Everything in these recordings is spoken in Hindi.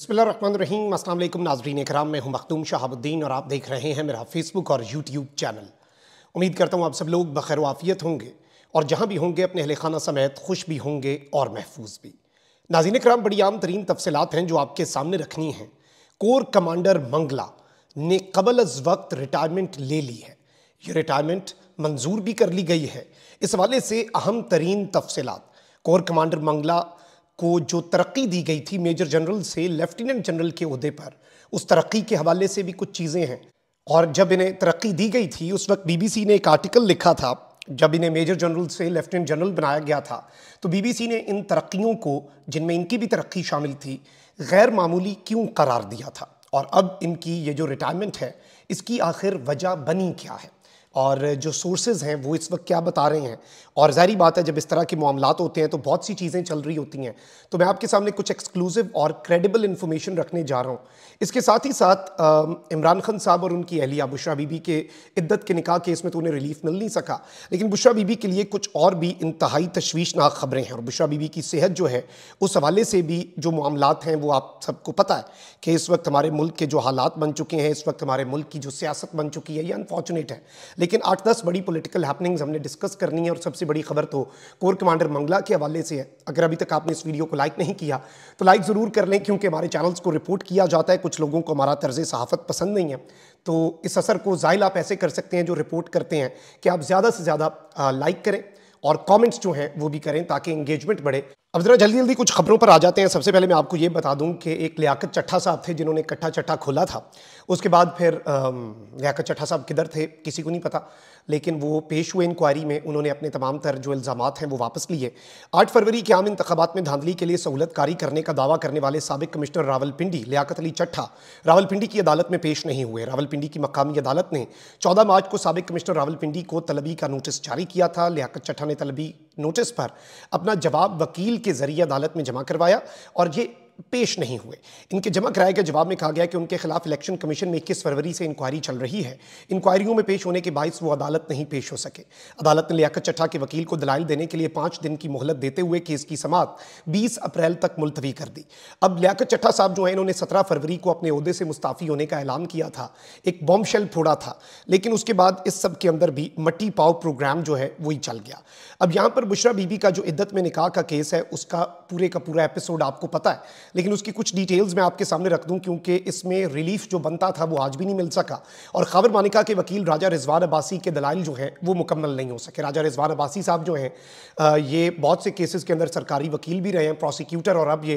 अस्सलाम वालेकुम नाजरीन कराम मैं हूं मखदूम शहाबुद्दीन और आप देख रहे हैं मेरा फेसबुक और यूट्यूब चैनल उम्मीद करता हूं आप सब लोग बखैर वाफियत होंगे और जहां भी होंगे अपने अहल खाना समेत खुश भी होंगे और महफूज भी नाजीन कराम बड़ी आम तरीन तफसलत हैं जो आपके सामने रखनी हैं कोर कमांडर मंगला ने कबल अज वक्त रिटायरमेंट ले ली है ये रिटायरमेंट मंजूर भी कर ली गई है इस हवाले से अहम तरीन तफसलत कोर कमांडर मंगला को जो तरक्की दी गई थी मेजर जनरल से लेफ्टिनेंट जनरल के अहदे पर उस तरक्की के हवाले से भी कुछ चीज़ें हैं और जब इन्हें तरक्की दी गई थी उस वक्त बीबीसी ने एक आर्टिकल लिखा था जब इन्हें मेजर जनरल से लेफ्टिनेंट जनरल बनाया गया था तो बीबीसी ने इन तरक्कियों को जिनमें इनकी भी तरक्की शामिल थी गैर मामूली क्यों करार दिया था और अब इनकी ये जो रिटायरमेंट है इसकी आखिर वजह बनी क्या है और जो सोर्सेज हैं वो इस वक्त क्या बता रहे हैं और ज़ाहरी बात है जब इस तरह के मामला होते हैं तो बहुत सी चीज़ें चल रही होती हैं तो मैं आपके सामने कुछ एक्सक्लूसिव और क्रेडिबल इन्फॉर्मेशन रखने जा रहा हूँ इसके साथ ही साथ इमरान खान साहब और उनकी अहलिया बुशरा बीबी के इद्दत के निकाह केस में तो उन्हें रिलीफ मिल नहीं सका लेकिन बुशरा बीबी के लिए कुछ और भी इंतहाई तशवीशनाक खबरें हैं और बुशरा बीबी की सेहत जो है उस हवाले से भी जो मामला हैं वो आप सबको पता है कि इस वक्त हमारे मुल्क के जो हालात बन चुके हैं इस वक्त हमारे मुल्क की जो सियासत बन चुकी है ये अनफॉर्चुनेट है लेकिन आठ दस बड़ी पॉलिटिकल हैपनिंग्स हमने डिस्कस करनी है और सबसे बड़ी खबर तो कोर कमांडर मंगला के हवाले से है अगर अभी तक आपने इस वीडियो को लाइक नहीं किया तो लाइक ज़रूर कर लें क्योंकि हमारे चैनल्स को रिपोर्ट किया जाता है कुछ लोगों को हमारा तर्ज सहाफ़त पसंद नहीं है तो इस असर को जायल आप ऐसे कर सकते हैं जो रिपोर्ट करते हैं कि आप ज़्यादा से ज़्यादा लाइक करें और कॉमेंट्स जो हैं वो भी करें ताकि इंगेजमेंट बढ़े अब ज़रा जल्दी जल्दी कुछ खबरों पर आ जाते हैं सबसे पहले मैं आपको ये बता दूं कि एक लियाकत चट्ठा साहब थे जिन्होंने कट्ठा चट्ठा खोला था उसके बाद फिर लियाकत चट्ठा साहब किधर थे किसी को नहीं पता लेकिन वो पेश हुए इंक्वायरी में उन्होंने अपने तमाम तर जो इल्ज़ाम हैं वो वापस लिए आठ फरवरी के आम इंतबात में धांधली के लिए सहूलत कारी करने का दावा करने वाले सबक कमिश्नर रावलपिंडी लियाकत अली चट्ठा रावलपिंडी की अदालत में पेश नहीं हुए रावलपिंडी की मकामी अदालत ने चौदह मार्च को सबक कमिश्नर रावलपिंडी को तलबी का नोटिस जारी किया था लियाकत चट्ठा ने तलबी नोटिस पर अपना जवाब वकील के जरिए अदालत में जमा करवाया और ये पेश नहीं हुए इनके जमा कराए गए जवाब में कहा गया कि उनके खिलाफ इलेक्शन कमीशन में इक्कीस फरवरी से इंक्वायरी चल रही है इंक्वायरियों में पेश होने के बायस वो अदालत नहीं पेश हो सके अदालत ने लियाकत चट्ठा के वकील को दलाल देने के लिए पांच दिन की मोहलत देते हुए केस की समात बीस अप्रैल तक मुलतवी कर दी अब लियाकत चट्ठा साहब जो है इन्होंने सत्रह फरवरी को अपने अहदे से मुस्ताफ़ी होने का ऐलान किया था एक बॉम्बशेल फोड़ा था लेकिन उसके बाद इस सब के अंदर भी मट्टी पाव प्रोग्राम जो है वही चल गया अब यहाँ पर बुशरा बीबी का जो इद्दत में निकाह का केस है उसका पूरे का पूरा एपिसोड आपको पता है लेकिन उसकी कुछ डिटेल्स मैं आपके सामने रख दूं क्योंकि इसमें रिलीफ जो बनता था वो आज भी नहीं मिल सका और खबर मानिका के वकील राजा रिजवान अब्बासी के दलाइल जो हैं वो मुकम्मल नहीं हो सके राजा रिजवान अब्बासी साहब जो हैं ये बहुत से केसेस के अंदर सरकारी वकील भी रहे हैं प्रोसिक्यूटर और अब ये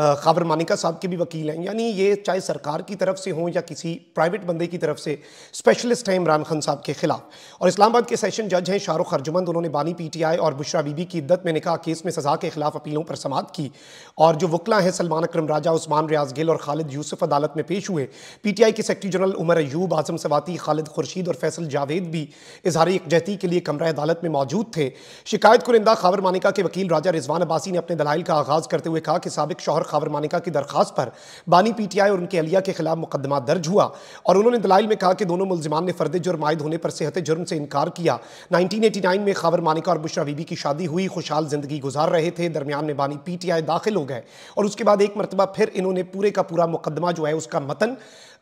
खबर मानिका साहब के भी वकील हैं यानी ये चाहे सरकार की तरफ से हों या किसी प्राइवेट बंदे की तरफ से स्पेशलिस्ट हैं इमरान खान साहब के खिलाफ और इस्लामाबाद के सेशन जज हैं शाहरुख हरजुमंद उन्होंने बानी पी और बुशरा बीबी की इद्दत में निका केस में सज़ा के खिलाफ अपीलों पर समाप्त की और जो वकला है सलमान अक्रम राजा उस्मान रियाज गिल और खालिद यूसुफ अदालत में पेश हुए पीटीआई के सेक्रेटरी जनरल उमर अयूब आजम सवाती खालिद खुर्शीद और फैसल जावेद भी इजहार यकजहती के लिए कमरा अदालत में मौजूद थे शिकायत कुरिंदा खावर मानिका के वकील राजा रिजवान अब्बासी ने अपने दलाइल का आगाज करते हुए कहा कि सबक शौहर खावर मानिका की दरखास्त पर बानी पी टी आई और उनके अलिया के खिलाफ मुकदमा दर्ज हुआ और उन्होंने दलाइल में कहा कि दोनों मुलजमान ने फर्द जुर्म आयद होने पर सेहत जुर्म से इनकार किया नाइनटीन एटी नाइन में खावर मानिका और बुशरा बीबी की शादी हुई खुशहाल जिंदगी गुजार रहे थे दरमियान में बानी पी टी आई दाखिल हो गए और उसके बाद बाद एक मरतबा फिर इन्होंने पूरे का पूरा मुकदमा जो है उसका मतन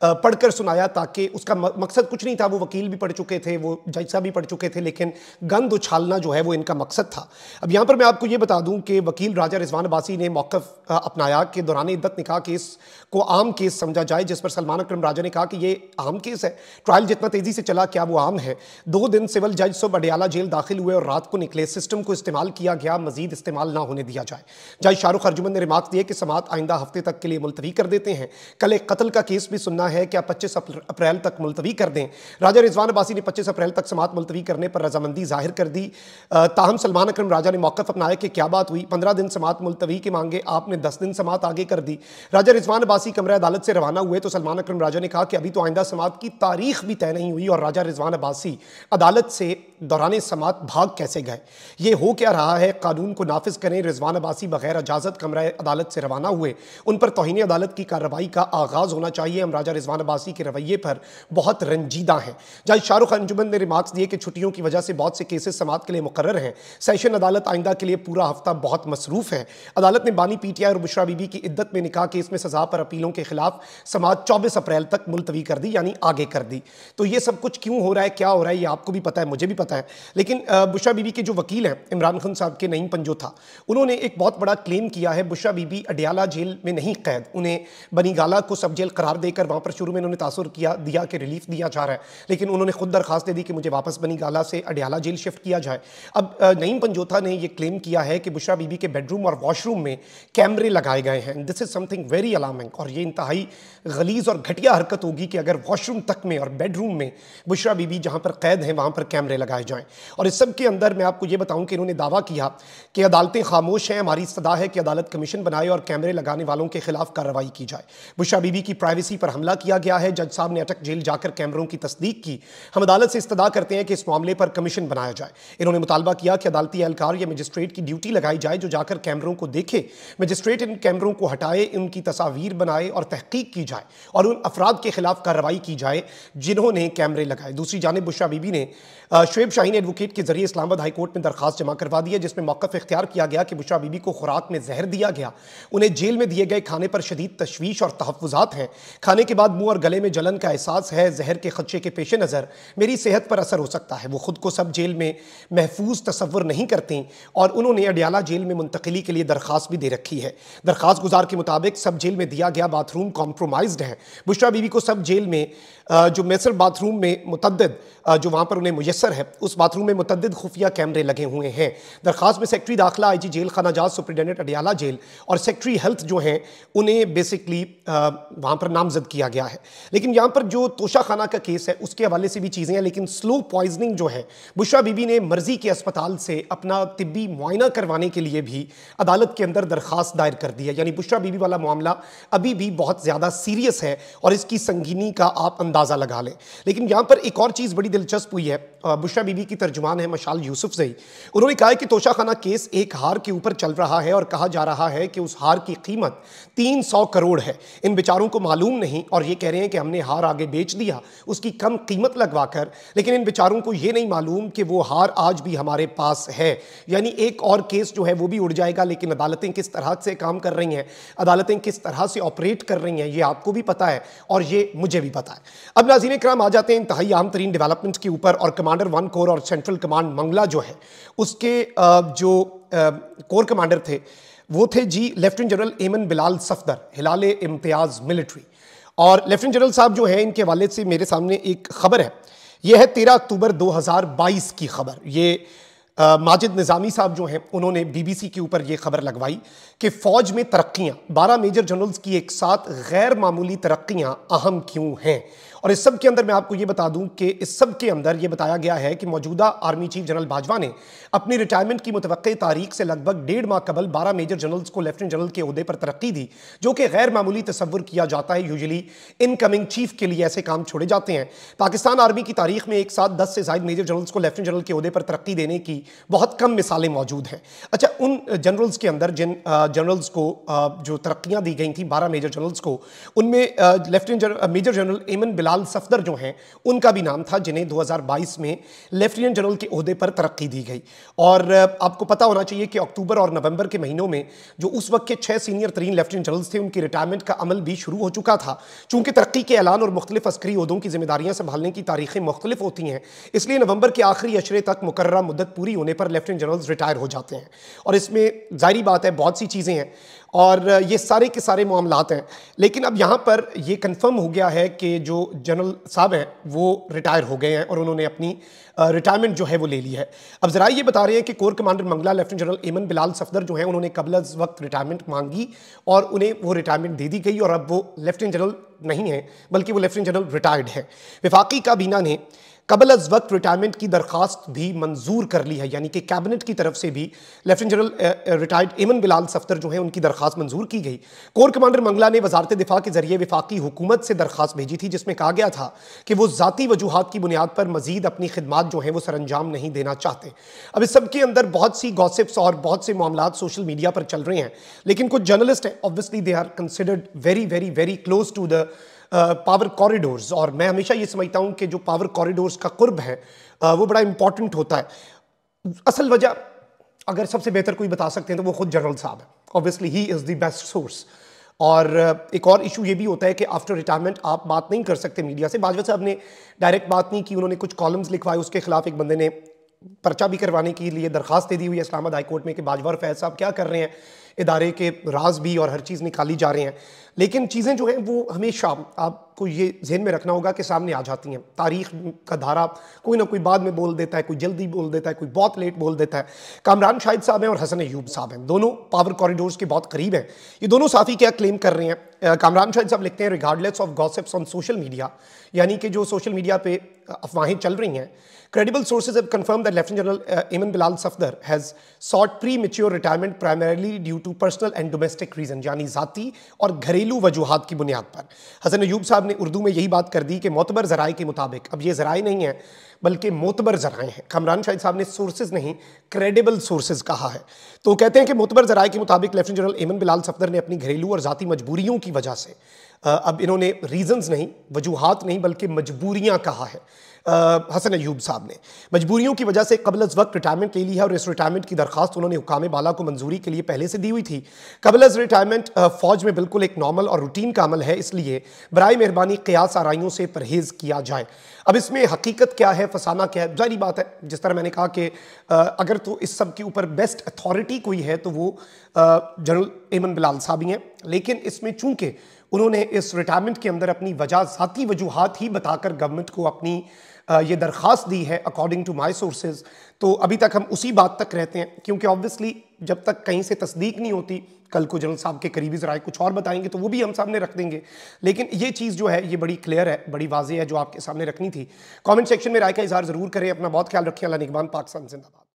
पढ़कर सुनाया ताकि उसका मकसद कुछ नहीं था वो वकील भी पढ़ चुके थे वो जज साहब भी पढ़ चुके थे लेकिन गंद उछालना जो है वो इनका मकसद था अब यहाँ पर मैं आपको ये बता दूँ कि वकील राजा रिजवान अब्बासी ने मौक़ अपनाया कि दौरान इद्दत निकाह केस को आम केस समझा जाए जिस पर सलमान अक्रम राजा ने कहा कि ये आम केस है ट्रायल जितना तेज़ी से चला क्या वो आम है दो दिन सिविल जज सब अडियाला जेल दाखिल हुए और रात को निकले सिस्टम को इस्तेमाल किया गया मजीद इस्तेमाल ना होने दिया जाए जज शाहरुख अर्जुमन ने रिमार्क दिए कि समात आइंदा हफ्ते तक के लिए मुलतवी कर देते हैं कल एक कत्ल का केस भी सुनना है कि आप पच्चीस अप्रैल तक मुलतवी कर दें राजा रिजवान अब्बासी ने पच्चीस अप्रैल तक समात मुलतवी करने पर रजामंदी जाहिर कर दी ताहम सलमान अक्रम राजा ने मौक़ अपनाया कि क्या बात हुई पंद्रह दिन समात मुलतवी की मांगे आपने दस दिन समात आगे कर दी राजा रिजवान अब्बासी कमरे अदालत से रवाना हुए तो सलमान अक्रम राजा ने कहा कि अभी तो आइंदा समात की तारीख भी तय नहीं हुई और राजा रिजवान अब्बासी अदालत से दौरान समात भाग कैसे गए ये हो क्या रहा है कानून को नाफिज करें रिजवान अब्बासी बगैर इजाजत कमरा अदालत से रवाना हुए उन पर तोहनी अदालत की कार्रवाई का आगाज़ होना चाहिए हम राजा रिजवान अब्बासी के रवैये पर बहुत रंजीदा हैं जहाँ शाहरुख अंजुमन ने रिमार्क्स दिए कि छुट्टियों की वजह से बहुत से केसेस समात के लिए मुकर हैं सेशन अदालत आइंदा के लिए पूरा हफ्ता बहुत मसरूफ है अदालत ने बानी पी और बुशरा बीबी की इद्दत में निकाह केस में सजा पर अपीलों के खिलाफ समात चौबीस अप्रैल तक मुलतवी कर दी यानी आगे कर दी तो ये सब कुछ क्यों हो रहा है क्या हो रहा है ये आपको भी पता है मुझे भी पता है लेकिन बुशरा बीबी के जो वकील हैं इमरान खान साहब के नईम था उन्होंने एक बहुत बड़ा क्लेम किया है बुशरा बीबी अडियाला जेल में नहीं कैद उन्हें बनीगाला को सब जेल करार देकर वहां पर शुरू में उन्होंने तासर किया दिया कि रिलीफ दिया जा रहा है लेकिन उन्होंने खुद दरखास्तें दी कि मुझे वापस बनी गाला से अडियाला जेल शिफ्ट किया जाए अब नईम पंजोथा ने यह क्लेम किया है कि बुशरा बीबी के बेडरूम और वॉशरूम में कैमरे लगाए गए हैं this is something very alarming और ये इंतहाई गलीज और घटिया हरकत होगी कि अगर वॉशरूम तक में और बेडरूम में बुशरा बीबी जहां पर कैद हैं वहां पर कैमरे लगाए जाए और इस सब के अंदर मैं आपको यह बताऊं कि इन्होंने दावा किया कि अदालतें खामोश हैं हमारी सदा है कि अदालत कमीशन बनाए और कैमरे लगाने वालों के खिलाफ कार्रवाई की जाए बुशरा बीबी की प्राइवेसी पर हमला किया गया है जज साहब ने अटक जेल जाकर कैमरों की तस्दीक की हम अदालत से इस्तदा करते हैं कि इस मामले पर कमीशन बनाया जाए इन्होंने मुतालबा किया कि अदालती एहलकार या मजिस्ट्रेट की ड्यूटी लगाई जाए जो जाकर कैमरों को देखे मजिस्ट्रेट इन कैमरों को हटाए उनकी तस्वीर बनाए और तहकीक की जाए और उन अफराद के खिलाफ कार्रवाई की जाए जिन्होंने कैमरे लगाए दूसरी जानब बुशा बीबी ने शुब शाहीन एडवोकेट के जरिए इस्लामाबाद हाईकोर्ट में दरखास्त जमा करवा दिया जिसमें मौकफ इख्तियार किया गया कि बुशा बीबी को खुराक में जहर दिया गया उन्हें जेल में दिए गए खाने पर शदीद तशवीश और तहफात हैं खाने के बाद बाद मुंह और गले में जलन का एहसास है जहर के खदशे के पेश नज़र मेरी सेहत पर असर हो सकता है वो खुद को सब जेल में महफूज तस्वर नहीं करती और उन्होंने अडियाला जेल में मुंतकली के लिए दरख्वास्त भी दे रखी है दरख्वास्त गुजार के मुताबिक सब जेल में दिया गया बाथरूम कॉम्प्रोमाइज है बुशरा बीवी को सब जेल में जो मैसर बाथरूम में मुतद जो वहाँ पर उन्हें मुयसर है उस बाथरूम में मुतद खुफिया कैमरे लगे हुए हैं दरखास्त में सेक्रेटरी दाखिला आई जी जेल खाना जहाज सुप्रिटेंडेंट अडियाला जेल और सेक्ट्री हेल्थ जो हैं उन्हें बेसिकली वहाँ पर नामजद किया गया गया है लेकिन यहाँ पर जो तोशा खाना का केस है उसके हवाले से भी चीज़ें हैं लेकिन स्लो पॉइजनिंग जो है बुशा बीबी ने मर्जी के अस्पताल से अपना तिबी मुआयना करवाने के लिए भी अदालत के अंदर दरख्वास्त दायर कर दी है यानी बुशा बीबी वाला मामला अभी भी बहुत ज़्यादा सीरियस है और इसकी संगीनी का आप अंदाज़ा लगा लें लेकिन यहाँ पर एक और चीज़ बड़ी दिलचस्प हुई है बुशा बीबी की तर्जुमान है मशाल यूसुफ जई उन्होंने कहा कि तोशा खाना केस एक हार के ऊपर चल रहा है और कहा जा रहा है कि उस हार की कीमत तीन सौ करोड़ है इन बेचारों को मालूम नहीं और और ये कह रहे हैं कि हमने हार आगे बेच दिया उसकी कम कीमत लगवा कर लेकिन इन बेचारों को ये नहीं मालूम कि वो हार आज भी हमारे पास है यानी एक और केस जो है वो भी उड़ जाएगा लेकिन अदालतें किस तरह से काम कर रही हैं अदालतें किस तरह से ऑपरेट कर रही हैं ये आपको भी पता है और ये मुझे भी पता है अब नाजीन कराम आ जाते हैं इंतहाई आम तरीन डेवलपमेंट के ऊपर और कमांडर वन कोर और सेंट्रल कमांड मंगला जो है उसके जो कोर कमांडर थे वो थे जी lieutenant general Aimen Bilal Safdar Hilal Imtiaz military और लेफ्टिनेंट जनरल साहब जो है इनके हवाले से मेरे सामने एक खबर है यह है तेरह अक्टूबर 2022 की खबर ये आ, माजिद निज़ामी साहब जो हैं उन्होंने बीबीसी के ऊपर ये खबर लगवाई कि फौज में तरक्कियां बारह मेजर जनरल्स की एक साथ गैर मामूली तरक्कियां अहम क्यों हैं और इस सब के अंदर मैं आपको ये बता दूं कि इस सब के अंदर ये बताया गया है कि मौजूदा आर्मी चीफ जनरल बाजवा ने अपनी रिटायरमेंट की मुतव तारीख से लगभग डेढ़ माह कबल बारह मेजर जनरल्स को लेफ्टिनेंट जनरल के अहदे पर तरक्की दी जो कि गैर मामूली तस्वर किया जाता है यूजली इनकमिंग चीफ के लिए ऐसे काम छोड़े जाते हैं पाकिस्तान आर्मी की तारीख में एक साथ दस से जायद मेजर जनरल्स को लेफ्टिनेंट जनरल के अहदे पर तरक्की देने की बहुत कम मिसालें मौजूद हैं अच्छा उन जनरल्स के अंदर जिन जनरल्स को जो तरक्याँ दी गई थी बारह मेजर जनरल्स को उनमें लेफ्टिनेंट जन, मेजर जनरल एमन बिलाल सफदर जो हैं उनका भी नाम था जिन्हें 2022 में लेफ्टिनेंट जनरल के अहदे पर तरक्की दी गई और आपको पता होना चाहिए कि अक्टूबर और नवंबर के महीनों में जो उस वक्त के छः सीनियर तरीन लेफ्टिनेंट जनरल्स थे उनकी रिटायरमेंट का अमल भी शुरू हो चुका था चूँकि तरक्की के ऐलान और मुख्तलिफ अस्करी अहदों की जिम्मेदारियाँ संभालने की तारीखें मुख्तलिफ होती हैं इसलिए नवंबर के आखिरी अशरे तक मुकर्रा मुद्दत पूरी होने पर लेफ्टिनेंट जनरल्स रिटायर हो जाते हैं और इसमें जाहरी बात है बहुत सी चीज़ चीज़ें हैं और ये सारे के सारे मामला हैं लेकिन अब यहाँ पर ये कंफर्म हो गया है कि जो जनरल साहब हैं वो रिटायर हो गए हैं और उन्होंने अपनी रिटायरमेंट जो है वो ले ली है अब ज़रा ये बता रहे हैं कि corps commander Mangla lieutenant general Aimen Bilal Safdar जो हैं उन्होंने कबल वक्त रिटायरमेंट मांगी और उन्हें वो रिटायरमेंट दे दी गई और अब वो लेफ्टिनेंट जनरल नहीं है बल्कि वो लेफ्टिनेंट जनरल रिटायर्ड हैं विफाकी काबीना ने कबल अज वक्त रिटायरमेंट की दरख्वास्त भी मंजूर कर ली है यानी कि कैबिनेट की तरफ से भी लेफ्टिनेंट जनरल रिटायर्ड एमन बिलाल सफ्तर जो है उनकी दरख्वास्त मंजूर की गई कोर कमांडर मंगला ने वजारत दिफा के जरिए विफाकी हुकूमत से दरख्वास्त भेजी थी जिसमें कहा गया था कि वो ज़ाती वजूहत की बुनियाद पर मजीद अपनी खिदमत जो है वो सरंजाम नहीं देना चाहते अब इस सबके अंदर बहुत सी गॉसिप्स और बहुत से मामला सोशल मीडिया पर चल रहे हैं लेकिन कुछ जर्नलिस्ट हैं obviously they are considered very very very close to the power corridors और मैं हमेशा ये समझता हूँ कि जो पावर कॉरिडोर्स का कुर्ब है वो बड़ा इंपॉर्टेंट होता है असल वजह अगर सबसे बेहतर कोई बता सकते हैं तो वो खुद जनरल साहब है obviously he is the best source और एक और इशू ये भी होता है कि आफ्टर रिटायरमेंट आप बात नहीं कर सकते मीडिया से बाजवा साहब ने डायरेक्ट बात नहीं की उन्होंने कुछ कॉलम्स लिखवाए उसके खिलाफ एक बंदे ने पर्चा भी करवाने के लिए दरखास्त दे दी हुई है इस्लामाबाद हाईकोर्ट में कि बाजवा और फैज साहब क्या कर रहे हैं इदारे के राज भी और हर चीज़ निकाली जा रहे हैं लेकिन चीज़ें जो हैं वो हमेशा आपको ये जहन में रखना होगा कि सामने आ जाती हैं तारीख का धारा कोई ना कोई बाद में बोल देता है कोई जल्दी बोल देता है कोई बहुत लेट बोल देता है कामरान शाहिद साहब हैं और हसन यूब साहब हैं दोनों पावर कॉरिडोर्स के बहुत करीब हैं ये दोनों साफी क्या क्लेम कर रहे हैं कामरान शाहिद साहब लिखते हैं regardless of gossips on social media यानी कि जो सोशल मीडिया पे अफवाहें चल रही हैं credible sources confirm confirmed that lieutenant general Bilal Safdar has sought premature retirement primarily due to personal and domestic reason यानी जाति और घरेलू वजूहत की बुनियाद पर हसन अयूब साहब ने उर्दू में यही बात कर दी कि मोतबर ज़राए के मुताबिक अब ये ज़राए नहीं है बल्कि मोतबर ज़राए हैं कमरान शाहिद साहब ने सोर्सेज नहीं क्रेडिबल सोर्सेज कहा है तो कहते हैं कि मोतबर ज़राए के मुताबिक लेफ्टिनेंट जनरल एमन बिलाल सफदर ने अपनी घरेलू और जाति मजबूरियों की वजह से अब इन्होंने रीजंस नहीं वजूहत नहीं बल्कि मजबूरियाँ कहा है हसन अयूब साहब ने मजबूरियों की वजह से कबल अज वक्त रिटायरमेंट ले ली है और इस रिटायरमेंट की दरखास्त उन्होंने हुकाम बाला को मंजूरी के लिए पहले से दी हुई थी कबल अज रिटायरमेंट फ़ौज में बिल्कुल एक नॉर्मल और रूटीन का अमल है इसलिए बर मेहरबानी क्यास आरइयों से परहेज़ किया जाए अब इसमें हकीकत क्या है फसाना क्या है जारी बात है जिस तरह मैंने कहा कि अगर तो इस सब के ऊपर बेस्ट अथॉरिटी कोई है तो वो जनरल एमन बिलाल साहब ही हैं लेकिन इसमें चूंकि उन्होंने इस रिटायरमेंट के अंदर अपनी वजह ज़ाती वजूहत ही बताकर गवर्नमेंट को अपनी ये दरख्वास्त दी है अकॉर्डिंग टू माई सोर्सेज तो अभी तक हम उसी बात तक रहते हैं क्योंकि ऑब्वियसली जब तक कहीं से तस्दीक नहीं होती कल को जनरल साहब के करीबी जराए कुछ और बताएंगे तो वो भी हम सामने रख देंगे लेकिन ये चीज़ जो है ये बड़ी क्लियर है बड़ी वाजे है जो आपके सामने रखनी थी कमेंट सेक्शन में राय का इजहार ज़रूर करें अपना बहुत ख्याल रखें अला निगबान पाकिस्तान जिंदाबाद